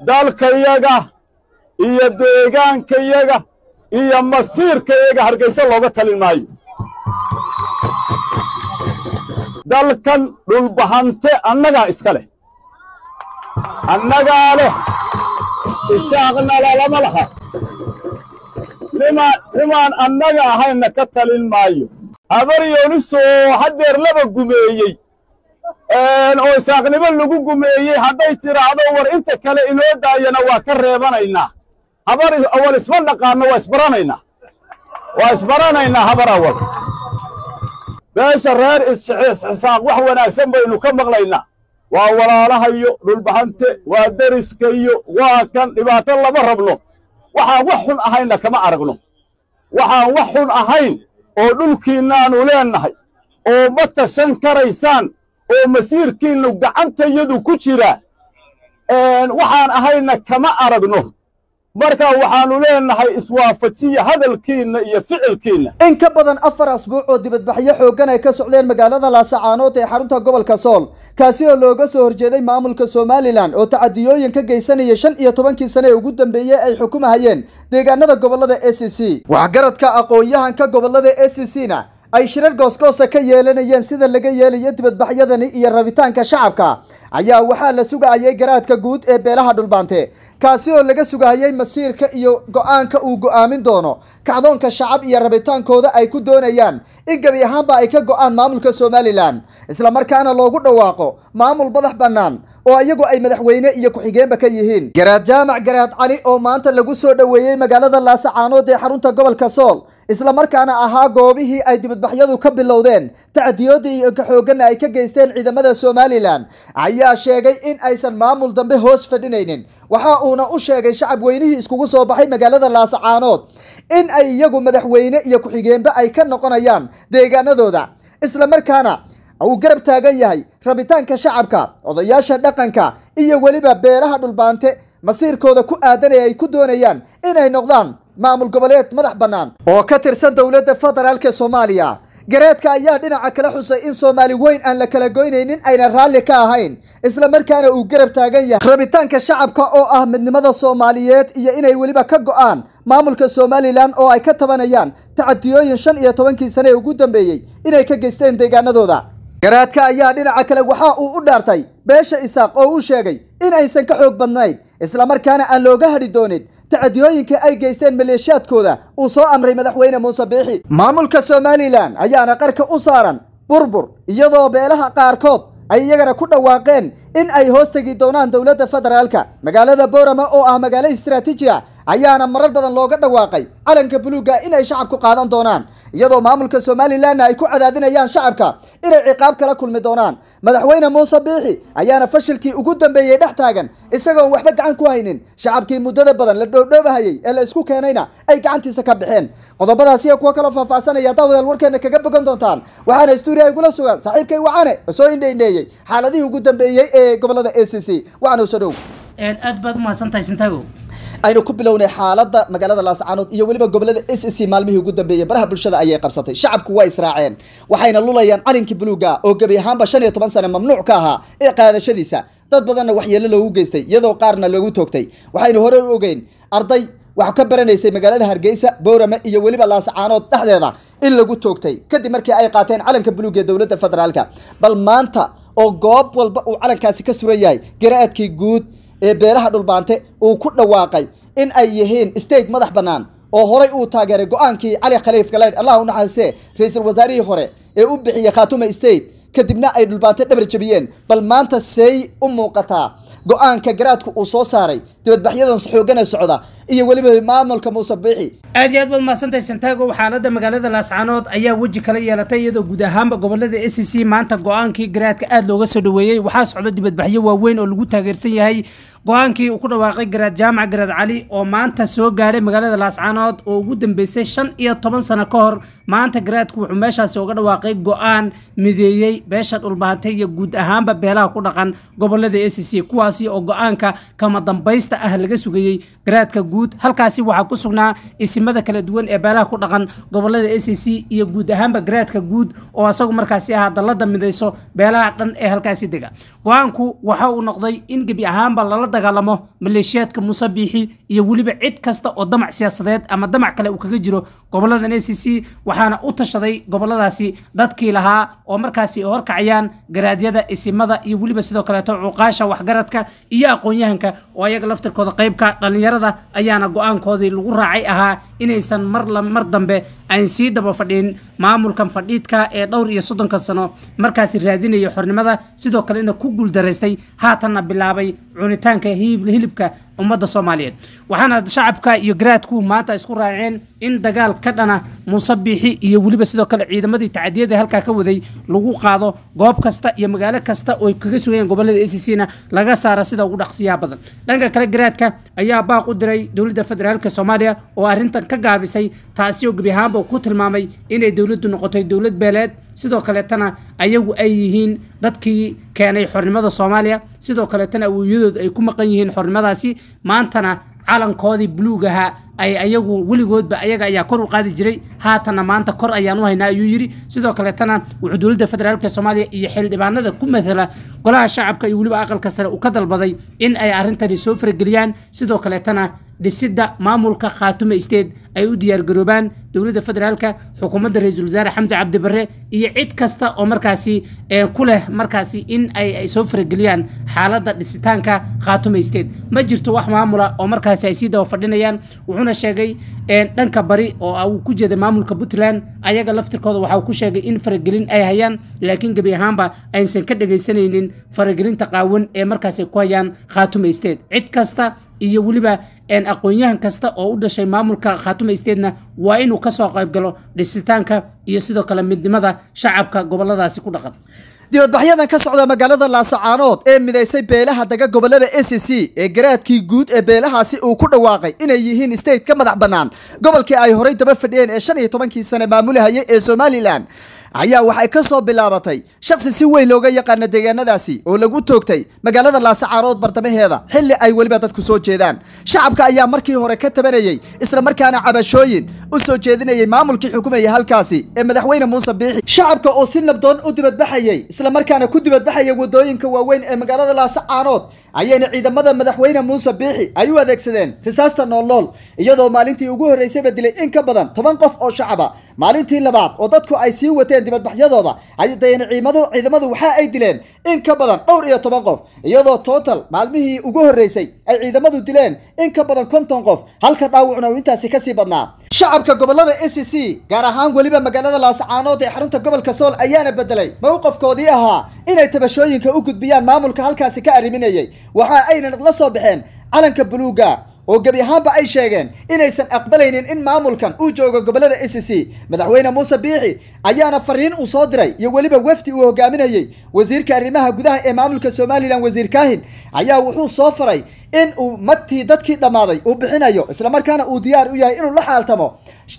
dalka dalkayaga iyo deegaankayaga iyo masiirka masiirkayaga hargayso looga talin maayo dalkan dhulbahante annagaa iska leh annagaa leh isaaqna lalama laha nimaan annaga ahaynna ka talin maayo habaryoon haddeer laba gumeeyey oo isaaqnimo lagu gumeeyey hadday tiraahdo war inta kale inoo daayana waa ka reebanaynaa habar awal isma dhaqaanno waa isbaranaynaa waa isbaranaynaa habar awal meesha reer isxisaaq wax wanaagsan baynu ka maqlaynaa waa walaalahayo dhulbahante waa deriskayo waa kan dhibaato lama rabno waxaan wax xun ahaynna kama aragno waxaan wax xun ahayn oo dhulkiinnaanu leennahay oo ma tashan karaysaan oo masiirkiinnu gacantayadu ku jira waxaan ahayna kama aragno marka waxaannu leenahay iswaafajiya hadalkiinna iyo ficilkiinna in ka badan afar asbuuc oo dibadbaxyo xooggan ay ka socdeen magaalada laasacaanood ee xarunta gobolka sool kaasi oo looga soo horjeeday maamulka somalilan oo tacadiyooyin ka geysanaya shan iyo tobankii sane ee ugu dambeeyey ay xukumahayeen deegaanada gobollada e c c waxgaradka aqoon-yahanka gobollada e c c na ay shirar goosgoosa ka yeelanayeen sida laga yeelayo dibadbaxyadani iyo rabitaanka shacabka ayaa waxaa la sugahayay garaadka guud ee beelaha dhulbaante kaasi oo laga sugahayay masiirka iyo go'aanka uu go'aamin doono kacdoonka shacab iyo rabitaankooda ay ku doonayaan in gebi ahaanba ay ka go'aan maamulka somalilan isla markaana loogu dhawaaqo maamul badax bannaan oo iyagu ay madaxweyne iyo ku-xigeenba ka yihiin garaad jaamac garaad cali oo maanta lagu soo dhoweeyey magaalada laasacaanood ee xarunta gobolka sool isla markaana ahaa goobihii ay dibadbaxyadu ka bilowdeen tacdiyoodii iyo inka ay ka geysteen ciidamada somalilan ayaa sheegay in aysan maamul dambe hoos fadhinaynin waxa uuna u sheegay shacab weynihii iskugu soo baxay magaalada laasacaanood in ay iyagu madaxweyne iyo ku-xigeenba ay ka noqonayaan deegaanadooda isla markaana uu garab taagan yahay rabitaanka shacabka odayaasha dhaqanka iyo weliba beelaha dhulbaante masiirkooda ku aadan ee ay ku doonayaan inay noqdaan maamul goboleed madax bannaan oo ka tirsan dowladda federaalka soomaaliya gareedka ayaa dhinaca kale xusay in soomaali weyn aan la kala goynaynin ayna raalli ka ahayn isla markaana uu garab taagan yahay rabitaanka shacabka oo ah midnimada soomaaliyeed iyo inay weliba ka go'aan maamulka somalilan oo ay ka tabanayaan tacadiyooyin shan iyo tobankii sane ee ugu dambeeyey inay ka geysteen deegaanadooda garaadka ayaa dhinaca kale waxa uu u dhaartay beesha isaaq oo uu sheegay in aysan ka xoog badnayn isla markaana aan looga hadhi doonin tacadiyooyinka ay geysteen maleeshiyaadkooda uu soo amray madaxweyne muuse biixi maamulka somalilan ayaana qarka u saaran burbur iyadoo beelaha qaarkood ay iyagana ku dhawaaqeen in ay hoostegi doonaan dowladda federaalka magaalada borama oo ah magaalo istaraatiiji ah, ayaana marar badan looga dhawaaqay calanka buluugga inay shacabku qaadan doonaan iyadoo maamulka somalilanna ay ku cadaadinayaan shacabka inay ciqaab kala kulmi doonaan madaxweyne muuse biixi ayaana fashilkii ugu dambeeyey dhex taagan isagoon waxba gacan ku haynin shacabkii muddada badan la dhoodhoobahayey ee la isku keenayna ay gacantiisa ka baxeen qodobadaas iyo kuwo kaloo faahfaahsanaya haddaa wadaal warkeena kaga bogan doontaan waxaana istuuriya igula sugan saaxiibkay wacane soo indhaindheeyey xaaladihii ugu dambeeyey ee gobollada a c c waxaana usoo aad baad umahadsantahay sintago aynu ku bilownay xaalada magaalada laascaanood iyo weliba gobolada s c maalmihii ugu dambeeyey baraha bulshada ayay qabsatay shacabku waa israaceen waxayna lulayaan calinkii buluuga oo gebi ahaanba shan iyo toban sane mamnuuc ka ahaa ee qaadashadiisa dad badanna waxyeelo loogu geystay iyadoo qaarna lagu toogtay waxaynu horey u ogeyn arday wax ka baranaysay magaalada hargeysa boorame iyo weliba laascaanood dhexdeeda in lagu toogtay kadib markii ay qaateen calanka buluuga ee dowladda federaalka bal maanta oo goob walba uu calankaasi ka suran yahay garaadkii guud ee beelaha dhulbaante uu ku dhawaaqay in ay yihiin stage madax bannaan oo horay uu taageeray go'aankii cali khaliif galeed allah u naxariistee ra-iisul wasaarihii hore ee u bixiyey khaatuma state kadibna ay dhulbaante dhabar jabiyeen bal maanta seey u muuqataa go-aanka garaadku uu soo saaray dibadbaxyadan saxoogana socda iyo weliba maamulka muuse biixi aad iyo aad baad mahadsantahay santaago xaalada magaalada laascaanood ayaa weji kala yeelatay iyadoo guud ahaanba gobolada e c maanta go-aankii garaadka aad looga soo dhaweeyey waxaa socda dibadbaxyo waaweyn oo lagu taageersan yahay go-aankii uu ku dhawaaqay garaad jaamac garaad cali oo maanta soo gaadhay magaalada laascaanood oo ugu dambeysay shan iyo toban sano ka hor maanta garaadku wuxuu meeshaasi uga dhawaaqay go-aan mideeyey beesha dhulbaantay iyo guud ahaanba beelaha ku dhaqan gobolada a c kuwaasi oo go-aanka kama dambaysta ah laga sugayey garaadka guud halkaasi waxaa ku sugnaa isimada kala duwan ee beelaha ku dhaqan gobolada a c iyo guud ahaanba garaadka guud oo asagu markaasi ah dallada midayso beelaha dhan ee halkaasi dega go-aanku waxa uu noqday in gebi ahaanba lala dagaalamo maleeshiyaadka musabiixi iyo weliba cid kasta oo damac siyaasadeed ama damac kale uu kaga jiro goboladan a c waxaana u tashaday goboladaasi dadkii lahaa oo markaasi u horkacayaan garaadyada isimada iyo weliba sidoo kaleeto cuqaasha waxgaradka iyo aqoon-yahanka oo ayaga laftirkooda qaybka dhallinyarada ayaana go-aankoodii lagu raacay ahaa inaysan mar mar dambe ayn sii daba fadhiin maamulkan fadhiidka ee dhowr iyo soddonka sano markaasi raadinaya xornimada sidoo kalena ku guuldaraystay haatanna bilaabay cunitaanka hilibka ummadda soomaaliyeed waxaana shacabka iyo garaadku maanta isku raaceen in dagaal ka dhana munsabixi iyo weliba sidoo kale ciidamadii tacadiyada halkaa ka waday lagu qaado goob kasta iyo magaalo kasta oo kaga sugayaan gobolada a c na laga saara sida ugu dhaqsiyaa badan dhanka kale garaadka ayaa baaq u diray dowladda federaalk soomaaliya oo arrintan ka gaabisay taasi oo gebi ahaanba ku tilmaamay inay dowladdu noqotay dowlad beeleed sidoo kaleetana ayagu ay yihiin dadkii keenay xornimada soomaaliya sidoo kaleetana awooyadooda ay ku maqan yihiin xornimadaasi maantana calankoodii buluug ahaa ay ayagu weligoodba ayaga ayaa kor u qaadi jiray haatana maanta kor ayaan u haynaa ayuu yidhi sidoo kaleetana wuxuu dowladda federaalk soomaaliya iyo xildhibaanada ku matala golaha shacabka iyo weliba aqalka sare uu ka dalbaday in ay arrintani soo farageliyaan sidoo kaleetana dhisida maamulka khaatume isteed ay u diyaargaroobaan dowladda federaalka xukuumadda ra-iisul wasaare xamse cabdibare iyo cid kasta oo markaasi ku leh markaasi in ay soo farageliyaan xaaladda dhisitaanka khaatume isteed ma jirto wax maamula oo markaasi ay sii dabafadhinayaan fadhinayaan wuxuuna sheegay dhanka bari oo uu ku jeeday maamulka puntland ayaga laftirkooda waxauu ku sheegay in faragelin ay hayaan laakiin gebi ahaanba aysan ka dhegaysanaynin faragelinta qaawan ee markaasi ku hayaan khaatume isteed cid kasta iyo weliba aqoon-yahan kasta oo u dhashay maamulka khaatuma steedna waa inuu kasoo qaybgalo dhisitaanka iyo sidoo kale midnimada shacabka goboladaasi ku dhaqan dibadbaxyadan ka socda magaalada laasacaanood ee midaysay beelaha daga gobolada s c ee garaadkii guud ee beelahaasi uu ku dhawaaqay inay yihiin state ka madax bannaan gobolkii ay horay daba fadhiyeen ee shan iyo tobankii sane maamulahayay ee somalilan ayaa waxay ka soo bilaabatay shaksi si weyn looga yaqaana deegaanadaasi oo lagu toogtay magaalada laasacaarood bartamaheeda xilli ay weliba dadku soo jeedaan shacabka ayaa markii hore ka tabanayey isla markaana cabashooyin u soo jeedinayay maamulkii xukumaya halkaasi ee madaxweyne muuse biixi shacabka oo si nabdoon u dibadbaxayay isla markaana ku dibadbaxaya wadooyinka waaweyn ee magaalada laasacaarood ayayna ciidamada madaxweyne muuse biixi ay u adeegsadeen risaasta noolnool iyadoo maalintii ugu horreysayba dilay in ka badan toban qof oo shacaba maalintii labaad oo dadku ay sii wateen dibadbaxyadooda ciidamadu ciidamadu waxa ay dileen in ka badan dhowr iyo toban qof iyadoo total maalmihii ugu horreysay ay ciidamadu dileen in ka badan konton qof halka dhaawucna uu intaasi sii badnaa shacabka gobollada e c c gaar ahaan weliba magaalada laascaanood ee xarunta gobolka sool ayaana bedelay mowqafkoodii ahaa inay tabashooyinka u gudbiyaan maamulka halkaasi ka arriminayay waxa ayna la soo baxeen calanka buluugga oo gebi ahaanba ay sheegeen inaysan aqbalaynin in maamulkan uu joogo gobollada a c c madaxweyne muuse biixi ayaana fariin uu soo diray iyo weliba wefdi uu hogaaminayey wasiirka arrimaha gudaha ee maamulka somalilan wasiir kaahin ayaa wuxuu soo faray in uu magtii dadkii dhammaaday uu bixinayo islamarkaana uu diyaar u yahay inuu la xaaltamo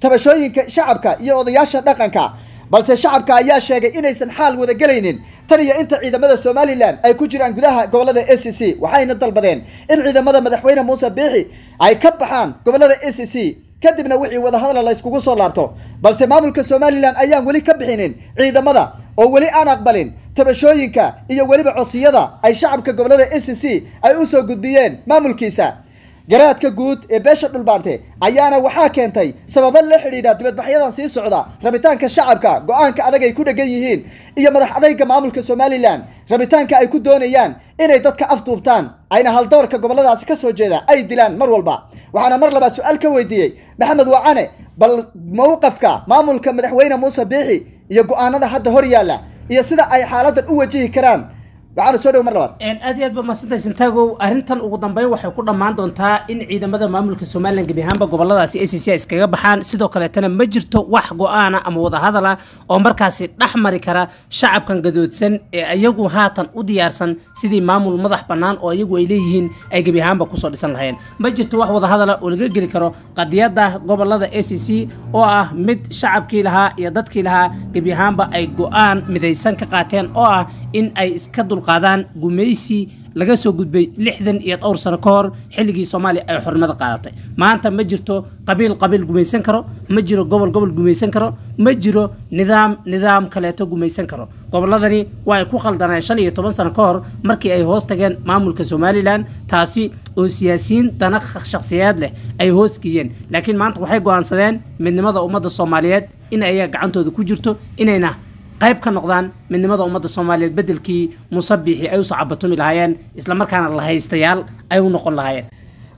tabashooyinka shacabka iyo odayaasha dhaqanka balse shacabka ayaa sheegay inaysan xaal wadagelaynin tan iyo inta ciidamada somalilan ay ku jiraan gudaha gobolada a c c waxayna dalbadeen in ciidamada madaxweyne muuse biixi ay ka baxaan gobollada a c c kadibna wixii wadahadala layskugu soo laabto balse maamulka somalilan ayaan weli ka bixinin ciidamada oo weli aan aqbalin tabashooyinka iyo weliba codsiyada ay shacabka gobollada a c c ay u soo gudbiyeen maamulkiisa garaadka guud ee beesha dhulbaante ayaana waxaa keentay sababo la xidhiidha dibadbaxyadan sii socda rabitaanka shacabka go'aanka adag ay ku dhegan yihiin iyo madax adayga maamulka somalilan rabitaanka ay ku doonayaan inay dadka afduubtaan ayna haldoorka goboladaasi kasoo jeeda ay dilaan mar walba waxaana mar labaad su-aal ka weydiiyey maxamed wacane bal mowqafka maamulka madaxweyne muuse biixi iyo go'aanada hadda hor yaalla iyo sida ay xaaladan u wajihi karaan waxaana soo dhow mar labaad aad iyo aad ba mahadsantahay sintaagow arrintan ugu dambeyn waxay ku dhammaan doontaa in ciidamada maamulka somalilan gebi ahaanba goboladaasi a c c iskaga baxaan sidoo kaleetana ma jirto wax go-aana ama wadahadala oo markaasi dhex mari kara shacabkan gadoodsan ee iyagu haatan u diyaarsan sidii maamul madax bannaan oo iyagu ay leeyihiin ay gebi ahaanba kusoo dhisan lahayeen ma jirto wax wadahadala oo laga geli karo qadiyada gobolada a c c oo ah mid shacabkii lahaa iyo dadkii lahaa gebi ahaanba ay go-aan midaysan ka qaateen oo ah in ay iska dul qaadaan gumaysi laga soo gudbay lixdan iyo dhowr sano ka hor xilligii soomaaliya ay xornimada qaadatay maanta ma jirto qabiil qabiil gumaysan karo ma jiro gobol gobol gumaysan karo ma jiro nidaam nidaam kaleeto gumaysan karo gobolladani waa ay ku khaldaneen shan iyo toban sano ka hor markii ay hoos tageen maamulka somalilan taasi oo siyaasiyiin dana shakhsiyaad leh ay hoosgeeyeen laakiin maanta waxay go'aansadeen midnimada ummadda soomaaliyeed in ayaga gacantooda ku jirto inayna qayb ka noqdaan midnimada ummadda soomaaliyeed beddelkii musabixii ay usoo cabatumi lahaayeen islamarkaana haystayaal ay u noqon lahaayeen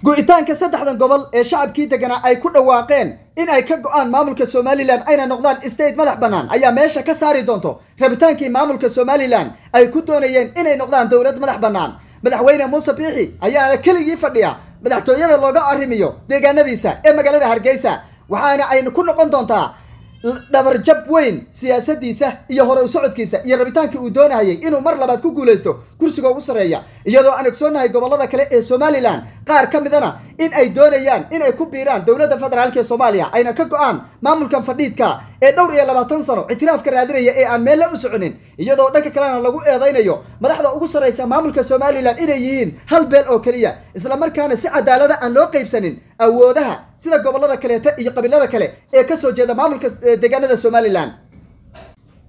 gu'itaanka saddexdan gobol ee shacabkii deganaa ay ku dhawaaqeen in ay ka go-aan maamulka somalilan ayna noqdaan state madax bannaan ayaa meesha ka saari doonto rabitaankii maamulka somalilan ay ku doonayeen inay noqdaan dowlad madax bannaan madaxweyne muuse biixi ayaana keligii fadhiya madaxtooyada looga arrimiyo deegaanadiisa ee magaalada hargeysa waxaana aynu ku noqon doontaa dhabarjab weyn siyaasadiisa iyo hore u socodkiisa iyo rabitaanka uu doonayay inuu mar labaad ku guulaysto kursiga ugu sarreeya iyadoo aan ogsoonahay gobollada kale ee somalilan qaar ka midana in ay doonayaan inay ku biiraan dowladda federaalk ee soomaaliya ayna ka go-aan maamulkan fadhiidka ee dhowr iyo labaatan sano ictiraafka raadinaya ee aan meelle u soconin iyadoo dhanka kalena lagu eedaynayo madaxda ugu sarraysa maamulka somalilan inay yihiin hal beel oo keliya islamarkaana si cadaalada ah aan loo qaybsanin awoodaha sida gobollada kaleeta iyo qabiilada kale ee kasoo jeeda maamulka eh, deegaanada somalilan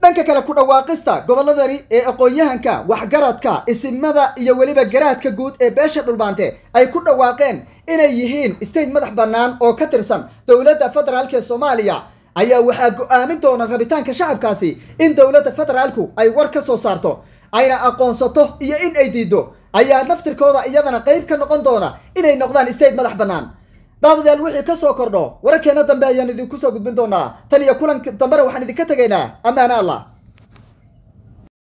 dhanka kale ku dhawaaqista gobolladani ee aqoon-yahanka waxgaradka isimada iyo weliba garaadka guud ee beesha dhulbaante ay ku dhawaaqeen inay yihiin state madax bannaan oo ka tirsan dowladda federaalk ee soomaaliya ayaa waxaa go-aamin doona rabitaanka shacabkaasi in dowladda federaalku ay war ka soo saarto ayna aqoonsato iyo in ay diiddo ayaa naftirkooda iyadana qayb ka noqon doona inay noqdaan state madax bannaan daadadaal wixii ka soo kordho wararkeena dambe ayaan idinku soo gudbin doonaa tan iyo kulan dambena waxaan idinka tegaynaa ammaana allah